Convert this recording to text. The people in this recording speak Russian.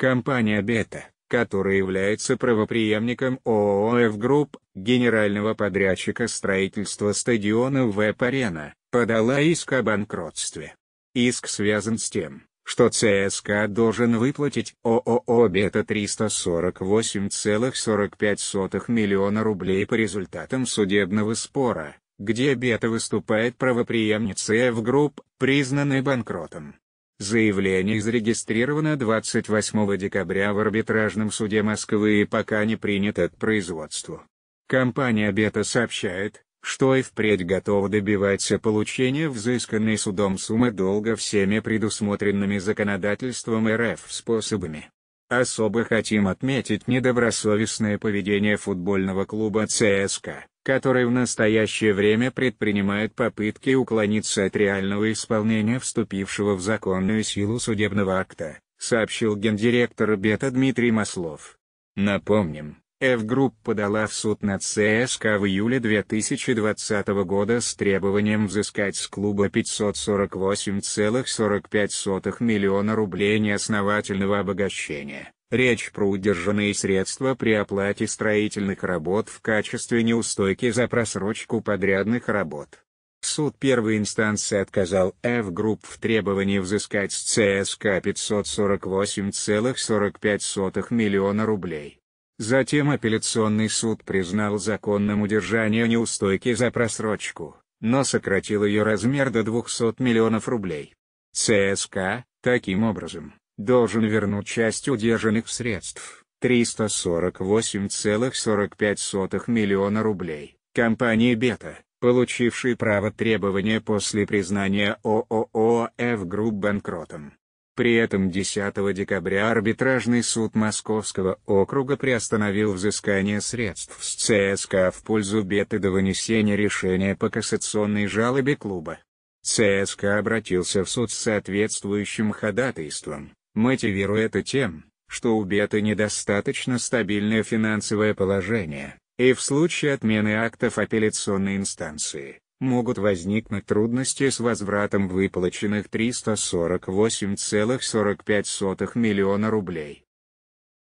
Компания «Бета», которая является правоприемником ООО «Ф Групп», генерального подрядчика строительства стадиона «ВЭП-Арена», подала иск о банкротстве. Иск связан с тем, что ЦСКА должен выплатить ООО «Бета» 348,45 миллиона рублей по результатам судебного спора, где «Бета» выступает правоприемницей «Ф Групп», признанной банкротом. Заявление зарегистрировано 28 декабря в арбитражном суде Москвы и пока не принято к производству. Компания «Бета» сообщает, что и впредь готова добиваться получения взысканной судом суммы долга всеми предусмотренными законодательством РФ способами. Особо хотим отметить недобросовестное поведение футбольного клуба ЦСКА, которые в настоящее время предпринимают попытки уклониться от реального исполнения вступившего в законную силу судебного акта, сообщил гендиректор БЕТА Дмитрий Маслов. Напомним, F-групп подала в суд на ЦСК в июле 2020 года с требованием взыскать с клуба 548,45 миллиона рублей неосновательного обогащения. Речь про удержанные средства при оплате строительных работ в качестве неустойки за просрочку подрядных работ. Суд первой инстанции отказал F Group в требовании взыскать с ЦСК 548,45 миллиона рублей. Затем апелляционный суд признал законным удержание неустойки за просрочку, но сократил ее размер до 200 миллионов рублей. ЦСК, таким образом, должен вернуть часть удержанных средств, 348,45 миллиона рублей, компании «Бета», получившей право требования после признания ООО «Ф Групп» банкротом. При этом 10 декабря арбитражный суд Московского округа приостановил взыскание средств с ЦСКА в пользу Беты до вынесения решения по кассационной жалобе клуба. ЦСКА обратился в суд с соответствующим ходатайством мотивируя это тем, что у беты недостаточно стабильное финансовое положение, и в случае отмены актов апелляционной инстанции, могут возникнуть трудности с возвратом выплаченных 348,45 миллиона рублей.